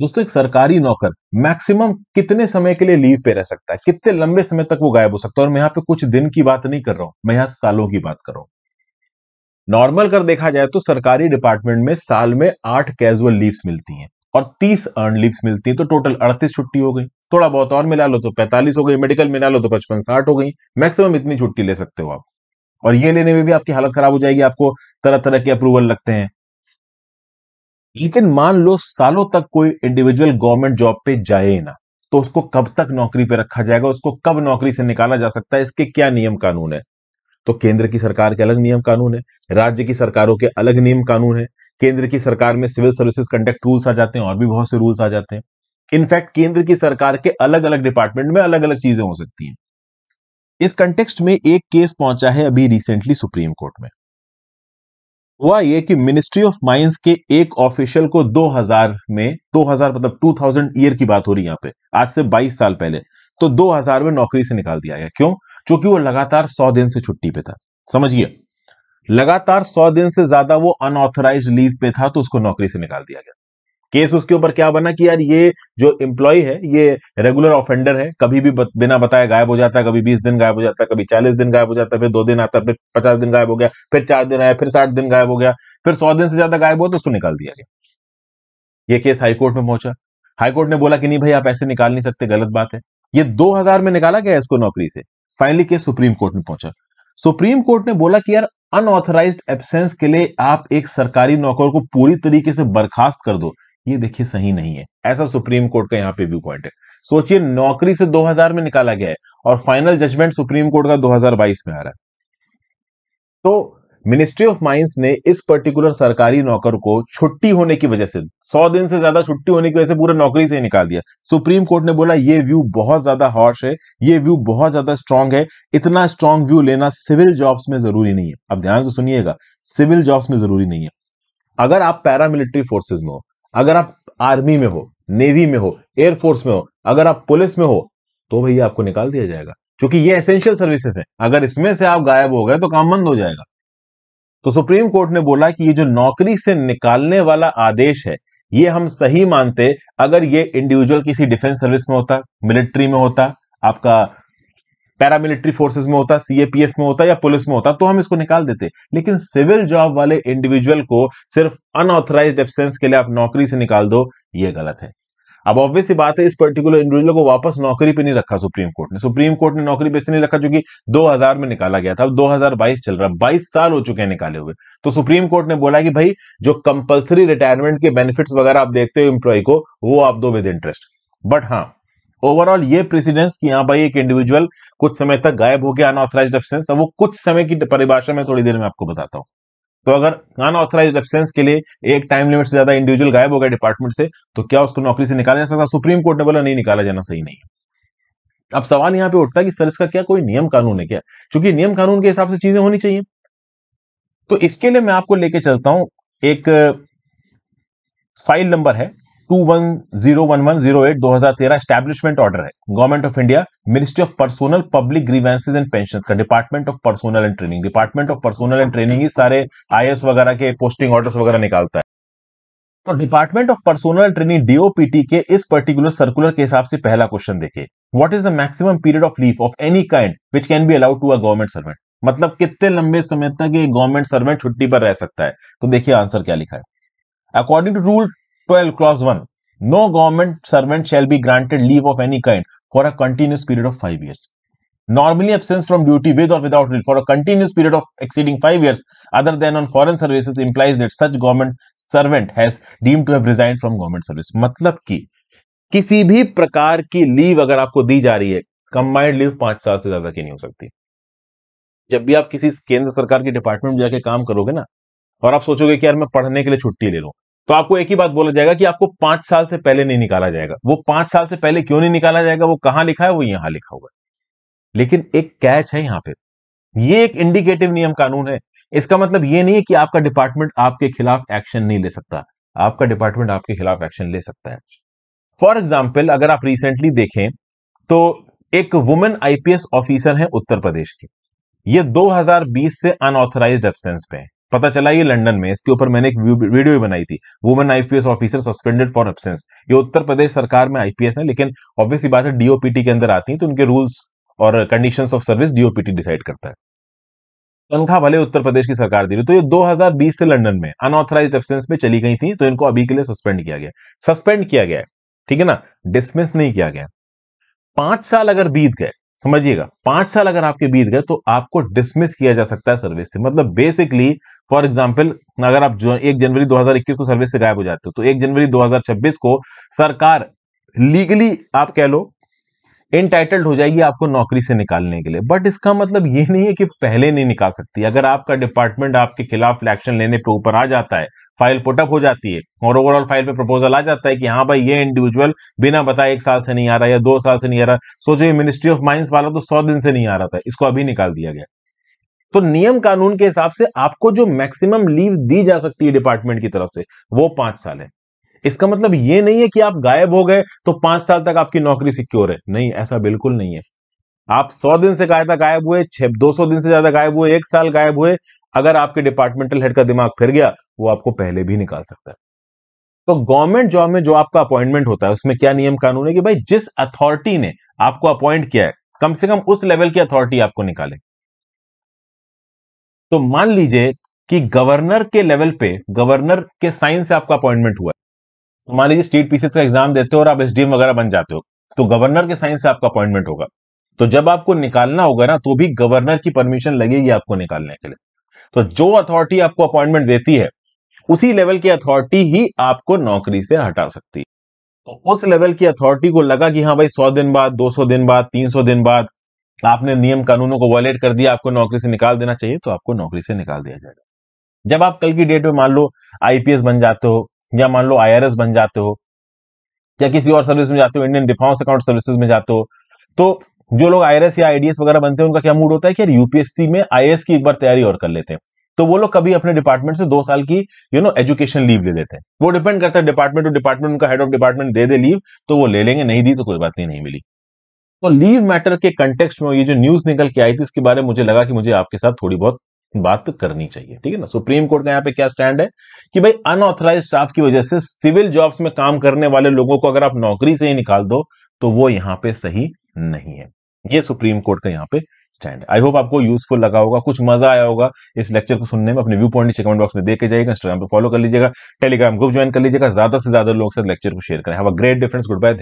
दोस्तों एक सरकारी नौकर मैक्सिमम कितने समय के लिए लीव पे रह सकता है कितने लंबे समय तक वो गायब हो सकता है और मैं यहाँ पे कुछ दिन की बात नहीं कर रहा हूं मैं यहाँ सालों की बात कर रहा हूं नॉर्मल कर देखा जाए तो सरकारी डिपार्टमेंट में साल में आठ कैजुअल लीव्स मिलती हैं और तीस अर्न लीव्स मिलती है तो टोटल अड़तीस छुट्टी हो गई थोड़ा बहुत और मिला लो तो पैंतालीस हो गई मेडिकल मिला लो तो पचपन साठ हो गई मैक्सिमम इतनी छुट्टी ले सकते हो आप और ये लेने में भी आपकी हालत खराब हो जाएगी आपको तरह तरह के अप्रूवल लगते हैं लेकिन मान लो सालों तक कोई इंडिविजुअल गवर्नमेंट जॉब पे जाए ना तो उसको कब तक नौकरी पे रखा जाएगा उसको कब नौकरी से निकाला जा सकता है इसके क्या नियम कानून है तो केंद्र की सरकार के अलग नियम कानून है राज्य की सरकारों के अलग नियम कानून है केंद्र की सरकार में सिविल सर्विसेज कंडक्ट रूल्स आ जाते हैं और भी बहुत से रूल्स आ जाते हैं इनफैक्ट केंद्र की सरकार के अलग अलग डिपार्टमेंट में अलग अलग चीजें हो सकती हैं इस कंटेक्स्ट में एक केस पहुंचा है अभी रिसेंटली सुप्रीम कोर्ट में हुआ ये कि मिनिस्ट्री ऑफ माइंस के एक ऑफिशियल को 2000 में 2000 मतलब 2000 ईयर की बात हो रही है यहाँ पे आज से 22 साल पहले तो 2000 में नौकरी से निकाल दिया गया क्यों क्योंकि वो लगातार 100 दिन से छुट्टी पे था समझिए लगातार 100 दिन से ज्यादा वो अनऑथराइज लीव पे था तो उसको नौकरी से निकाल दिया गया केस उसके ऊपर क्या बना कि यार ये जो एम्प्लॉय है ये रेगुलर ऑफेंडर है कभी भी बिना बताए गायब हो जाता है कभी बीस दिन गायब हो जाता है कभी चालीस दिन गायब हो जाता है फिर दो दिन आता है फिर पचास दिन गायब हो गया फिर चार दिन आया फिर साठ दिन गायब हो गया फिर सौ दिन से ज्यादा गायब हो तो उसको निकाल दिया गया ये केस हाईकोर्ट में पहुंचा हाईकोर्ट ने बोला कि नहीं भाई आप ऐसे निकाल नहीं सकते गलत बात है ये 2000 में निकाला गया इसको नौकरी से फाइनली केस सुप्रीम कोर्ट में पहुंचा सुप्रीम कोर्ट ने बोला कि यार अनऑथराइज एब्सेंस के लिए आप एक सरकारी नौकर को पूरी तरीके से बर्खास्त कर दो ये देखिए सही नहीं है ऐसा सुप्रीम कोर्ट का यहाँ पे व्यू पॉइंट है सोचिए नौकरी से 2000 में निकाला गया है और फाइनल जजमेंट सुप्रीम कोर्ट का 2022 में आ रहा है तो मिनिस्ट्री ऑफ माइंस ने इस पर्टिकुलर सरकारी नौकर को छुट्टी होने की वजह से सौ दिन से ज्यादा छुट्टी होने की वजह से पूरा नौकरी से ही निकाल दिया सुप्रीम कोर्ट ने बोला ये व्यू बहुत ज्यादा हॉर्श है ये व्यू बहुत ज्यादा स्ट्रांग है इतना स्ट्रांग व्यू लेना सिविल जॉब्स में जरूरी नहीं है अब ध्यान से सुनिएगा सिविल जॉब्स में जरूरी नहीं है अगर आप पैरामिलिट्री फोर्सेज में हो अगर आप आर्मी में हो नेवी में हो एयरफोर्स में हो अगर आप पुलिस में हो तो भैया आपको निकाल दिया जाएगा क्योंकि ये एसेंशियल सर्विसेज है अगर इसमें से आप गायब हो गए तो काम बंद हो जाएगा तो सुप्रीम कोर्ट ने बोला कि ये जो नौकरी से निकालने वाला आदेश है ये हम सही मानते अगर ये इंडिविजुअल किसी डिफेंस सर्विस में होता मिलिट्री में होता आपका पैरामिलिट्री फोर्सेस में होता सीएपीएफ में होता या पुलिस में होता तो हम इसको निकाल देते लेकिन सिविल जॉब वाले इंडिविजुअल को सिर्फ अनऑथराइज एबसेंस के लिए आप नौकरी से निकाल दो ये गलत है अब ऑब्वियस ही बात है इस पर्टिकुलर इंडिविजुअल को वापस नौकरी पे नहीं रखा सुप्रीम कोर्ट ने सुप्रीम कोर्ट ने नौकरी पे इसलिए नहीं रखा क्योंकि 2000 में निकाला गया था अब 2022 चल रहा है 22 साल हो चुके हैं निकाले हुए तो सुप्रीम कोर्ट ने बोला कि भाई जो कंपलसरी रिटायरमेंट के बेनिफिट्स वगैरह आप देखते हो इंप्लॉय को वो आप दो विद इंटरेस्ट बट हाँ ओवरऑल ये प्रेसिडेंस कि यहाँ भाई एक इंडिविजुअल कुछ समय तक गायब हो गया अनऑथराइज एब्सेंस वो कुछ समय की परिभाषा में थोड़ी देर में आपको बताता हूँ तो अगर अनऑथराइज एब्सेंस के लिए एक टाइम लिमिट से ज्यादा इंडिविजुअल गायब हो गया डिपार्टमेंट से तो क्या उसको नौकरी से निकाला जा सकता सुप्रीम कोर्ट ने बोला नहीं निकाला जाना सही नहीं अब सवाल यहाँ पे उठता है कि सर इसका क्या कोई नियम कानून है क्या क्योंकि नियम कानून के हिसाब से चीजें होनी चाहिए तो इसके लिए मैं आपको लेके चलता हूं एक फाइल नंबर है two one zero one one zero eight दो हजार तेरह स्टैब्लिशमेंट ऑर्डर है government of India ministry of personnel public grievances and pension का department of personnel and training department of personnel and training ही सारे आई वगैरह के पोस्टिंग ऑर्डर वगैरह निकालता है तो department of personnel training DOPT के इस पर्टिकुलर सर्कुलर के हिसाब से पहला क्वेश्चन देखे what is the maximum period of leave of any kind which can be allowed to a government servant मतलब कितने लंबे समय तक एक गवर्नमेंट सर्वेंट छुट्टी पर रह सकता है तो देखिए आंसर क्या लिखा है according to rule 12 clause 1 no government servant shall be granted leave of any kind for a continuous period of 5 years normally absence from duty with or without will for a continuous period of exceeding 5 years other than on foreign services implies that such government servant has deemed to have resigned from government service मतलब कि किसी भी प्रकार की leave अगर आपको दी जा रही है कंबाइंड लीव पांच साल से ज्यादा की नहीं हो सकती जब भी आप किसी केंद्र सरकार के डिपार्टमेंट में जाके काम करोगे ना और आप सोचोगे कि यार मैं पढ़ने के लिए छुट्टी ले लूँ तो आपको एक ही बात बोला जाएगा कि आपको पांच साल से पहले नहीं निकाला जाएगा वो पांच साल से पहले क्यों नहीं निकाला जाएगा वो कहां लिखा है वो यहां लिखा हुआ है लेकिन एक कैच है यहां पे ये एक इंडिकेटिव नियम कानून है इसका मतलब ये नहीं है कि आपका डिपार्टमेंट आपके खिलाफ एक्शन नहीं ले सकता आपका डिपार्टमेंट आपके खिलाफ एक्शन ले सकता है फॉर एग्जाम्पल अगर आप रिसेंटली देखें तो एक वुमेन आईपीएस ऑफिसर है उत्तर प्रदेश की ये 2020 से अनऑथराइज एबसेंस पे है पता चला ये लंदन में इसके ऊपर मैंने एक वीडियो भी बनाई थी women IPS officer suspended for absence ये उत्तर प्रदेश सरकार में आईपीएस है लेकिन ऑब्वियसली बात है डीओपीटी के अंदर आती है तो उनके रूल्स और condition of service DOPT decide करता है तनखा भले उत्तर प्रदेश की सरकार दे रही तो ये 2020 से लंदन में अनऑथराइज एब्सेंस में चली गई थी तो इनको अभी के लिए सस्पेंड किया गया सस्पेंड किया गया ठीक है ना डिसमिस नहीं किया गया पांच साल अगर बीत गए समझिएगा पांच साल अगर आपके बीत गए तो आपको डिसमिस किया जा सकता है सर्विस से मतलब बेसिकली फॉर एग्जाम्पल अगर आप जो एक जनवरी 2021 को सर्विस से गायब हो जाते हो तो एक जनवरी 2026 को सरकार लीगली आप कह लो इनटाइटल्ड हो जाएगी आपको नौकरी से निकालने के लिए बट इसका मतलब ये नहीं है कि पहले नहीं निकाल सकती अगर आपका डिपार्टमेंट आपके खिलाफ एक्शन लेने पर ऊपर आ जाता है फाइल पुटअप हो जाती है और ओवरऑल फाइल पे प्रपोजल आ जाता है कि हाँ भाई ये इंडिविजुअल बिना बताए एक साल से नहीं आ रहा या दो साल से नहीं आ रहा सोचो ये मिनिस्ट्री ऑफ माइंस वाला तो सौ दिन से नहीं आ रहा था इसको अभी निकाल दिया गया तो नियम कानून के हिसाब से आपको जो मैक्सिमम लीव दी जा सकती है डिपार्टमेंट की तरफ से वो पांच साल है इसका मतलब ये नहीं है कि आप गायब हो गए तो पांच साल तक आपकी नौकरी सिक्योर है नहीं ऐसा बिल्कुल नहीं है आप सौ दिन से गायदा गायब हुए छह दो सौ दिन से ज्यादा गायब हुए एक साल गायब हुए अगर आपके डिपार्टमेंटल हेड का दिमाग फिर गया वो आपको पहले भी निकाल सकता है तो गवर्नमेंट जॉब में जो आपका अपॉइंटमेंट होता है उसमें क्या नियम कानून है कि भाई जिस अथॉरिटी ने आपको अपॉइंट किया है कम से कम उस लेवल की अथॉरिटी आपको निकाले तो मान लीजिए कि गवर्नर के लेवल पे गवर्नर के साइन से आपका अपॉइंटमेंट हुआ है तो मान लीजिए स्टेट पीसीएस का एग्जाम देते हो और आप एसडीएम वगैरह बन जाते हो तो गवर्नर के साइन से आपका अपॉइंटमेंट होगा तो जब आपको निकालना होगा ना तो भी गवर्नर की परमिशन लगेगी आपको निकालने के लिए तो जो अथॉरिटी आपको अपॉइंटमेंट देती है उसी लेवल की अथॉरिटी ही आपको नौकरी से हटा सकती है तो उस लेवल की अथॉरिटी को लगा कि हाँ भाई सौ दिन बाद दो सौ दिन बाद तीन सौ दिन बाद आपने नियम कानूनों को वॉयलेट कर दिया आपको नौकरी से निकाल देना चाहिए तो आपको नौकरी से निकाल दिया जाएगा जब आप कल की डेट में मान लो आईपीएस बन जाते हो या मान लो आईआरएस बन जाते हो या किसी और सर्विस में जाते हो इंडियन डिफेंस अकाउंट सर्विसेज में जाते हो तो जो लोग आईआरएस या आईडीएस वगैरह बनते हैं उनका क्या मूड होता है कि यार यूपीएससी में आईएएस की एक बार तैयारी और कर लेते हैं तो वो लोग कभी अपने डिपार्टमेंट से दो साल की यू नो एजुकेशन लीव ले लेते हैं वो डिपेंड करता है डिपार्टमेंट टू डिपार्टमेंट उनका हेड ऑफ डिपार्टमेंट दे दे लीव तो वो ले लेंगे नहीं दी तो कोई बात नहीं, नहीं मिली तो लीव मैटर के कंटेक्स में ये जो न्यूज निकल के आई थी इसके बारे में मुझे लगा कि मुझे आपके साथ थोड़ी बहुत बात करनी चाहिए ठीक है ना सुप्रीम कोर्ट का यहाँ पे क्या स्टैंड है कि भाई अनऑथराइज स्टाफ की वजह से सिविल जॉब्स में काम करने वाले लोगों को अगर आप नौकरी से ही निकाल दो तो वो यहाँ पे सही नहीं है ये सुप्रीम कोर्ट का यहाँ पे स्टैंड आई होप आपको यूजफुल लगा होगा कुछ मजा आया होगा इस लेक्चर को सुनने में अपने व्यू पॉइंट नीचे कमेंट बॉक्स में देखे जाएगा इंस्टाग्राम पर फॉलो कर लीजिएगा टेलीग्राम ग्रुप ज्वाइन कर लीजिएगा ज्यादा से ज्यादा लोग से लेक्चर को शेयर करें have a great difference good bye